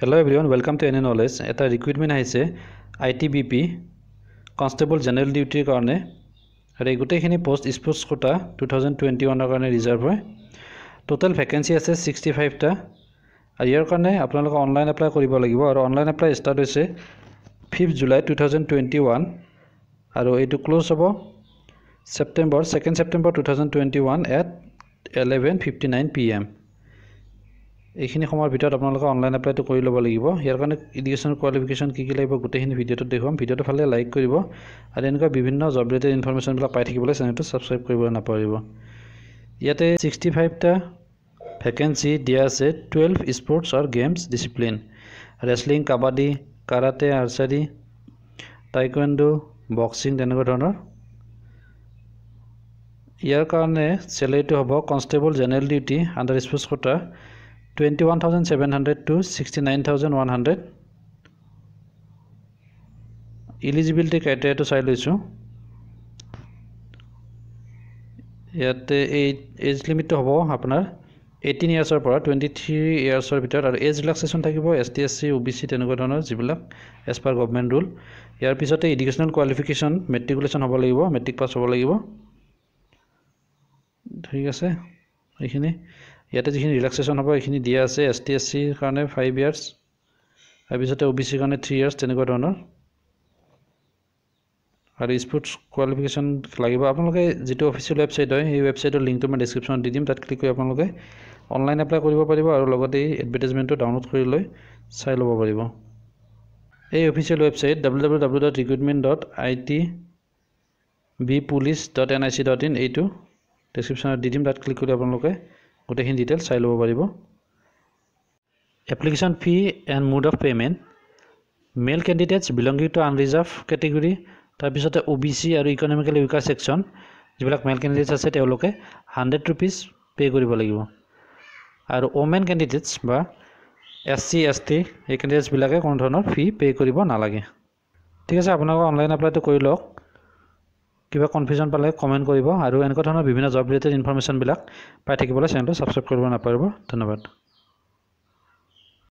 hello' everyone welcome to any knowledge এটা recruitment আহিছে I T B P constable general ডিউটিৰ কাৰণে আৰু এই গোটেইখিনি post sports quota two thousand twenty ওৱানৰ কাৰণে ৰিজাৰ্ভ হয় টোটেল ভেকেঞ্চি আছে ছিক্সটি ফাইভটা আৰু ইয়াৰ কাৰণে আপোনালোকে অনলাইন এপ্লাই কৰিব লাগিব আৰু অনলাইন এপ্লাই ষ্টাৰ্ট হৈছে fifth July two thousand twenty one আৰু এইটো ক্লজ হ'ব September second September two thousand twenty one at eleven fifty nine P M এইখিনি সময়ৰ ভিতৰত আপোনালোকে অনলাইন এপ্লাইটো কৰি ল'ব লাগিব ইয়াৰ কাৰণে ইডুকেশ্যন কোৱালিফিকেশ্যন কি কি লাগিব গোটেইখিনি ভিডিঅ'টো দেখুৱাম ভিডিঅ'টো ভালে লাইক কৰিব আৰু এনেকুৱা বিভিন্ন জব ৰিলেটেড ইনফৰমেশ্যনবিলাক পাই থাকিবলৈ চেনেলটো ছাবস্ক্ৰাইব কৰিব নাপাহৰিব ইয়াতে ছিক্সটি ফাইভটা ভেকেঞ্চি দিয়া আছে টুৱেলভ স্পৰ্টছ আৰু games discipline wrestling kabaddi karate archery taekwondo boxing তেনেকুৱা ধৰণৰ ইয়াৰ কাৰণে চেলেৰিটো হ'ব constable general duty under sports quota twenty one thousand seven hundred to sixty nine thousand one hundred eligibility ক্ৰাইটেৰিয়াটো চাই লৈছোঁ ইয়াতে এই এজ লিমিটটো হ'ব আপোনাৰ এইটিন ইয়াৰ্ছৰ পৰা টুৱেণ্টি থ্ৰী ইয়াৰ্ছৰ ভিতৰত আৰু এজ ৰিলেক্সেশ্যন থাকিব S T S C O' B C তেনেকুৱা ধৰণৰ যিবিলাক এজ পাৰ গভমেণ্ট ৰুল ইয়াৰ পিছতে এডুকেশ্যনেল কোৱালিফিকেশ্যন মেট্ৰিকুলেশ্যন হ'ব লাগিব মেট্ৰিক পাছ হ'ব লাগিব ঠিক আছে এইখিনি ইয়াতে যিখিনি ৰিলেক্সেশ্যন হ'ব সেইখিনি দিয়া আছে এছ টি এছ চিৰ কাৰণে ফাইভ ইয়াৰ্ছ তাৰপিছতে অ' বি চিৰ কাৰণে থ্ৰী ইয়াৰ্ছ তেনেকুৱা ধৰণৰ আৰু স্পৰ্টছ কোৱালিফিকেশ্যন লাগিব আপোনালোকে যিটো অফিচিয়েল ৱেবছাইট হয় সেই ৱেবছাইটৰ লিংকটো মই ডিছক্ৰিপশ্যনত দি দিম তাত ক্লিক কৰি আপোনালোকে অনলাইন এপ্লাই কৰিব পাৰিব আৰু লগতে এই এডভাৰটাইজমেণ্টটো ডাউনলোড কৰি লৈ চাই ল'ব পাৰিব এই official website W W W dot recruitment dot I T B police dot N I C dot in এইটো ডিছক্ৰিপশ্যনত দি দিম তাত ক্লিক কৰি আপোনালোকে গোটেইখিনি ডিটেইলছ চাই ল'ব পাৰিব application fee and mode of payment male candidates belonging to unreserved category তাৰপিছতে অ' বি চি আৰু ইকনমিকেল উইকাৰ ছেকশ্যন যিবিলাক মেল কেণ্ডিডেটছ আছে তেওঁলোকে হাণ্ড্ৰেড ৰুপিজ পে' কৰিব লাগিব আৰু ওমেন কেণ্ডিডেটছ বা এছ চি এছ টি এই কেণ্ডিডেটছবিলাকে কোনো ধৰণৰ ফি পে' কৰিব নালাগে ঠিক আছে আপোনালোকে অনলাইন এপ্লাইটো কৰি লওক কিবা কনফিউজন পালে কমেণ্ট কৰিব আৰু এনেকুৱা ধৰণৰ বিভিন্ন জব ৰিলেটেড ইনফৰ্মেশ্যনবিলাক পাই থাকিবলৈ চেনেলটো ছাবস্ক্ৰাইব কৰিব নাপাৰিব ধন্যবাদ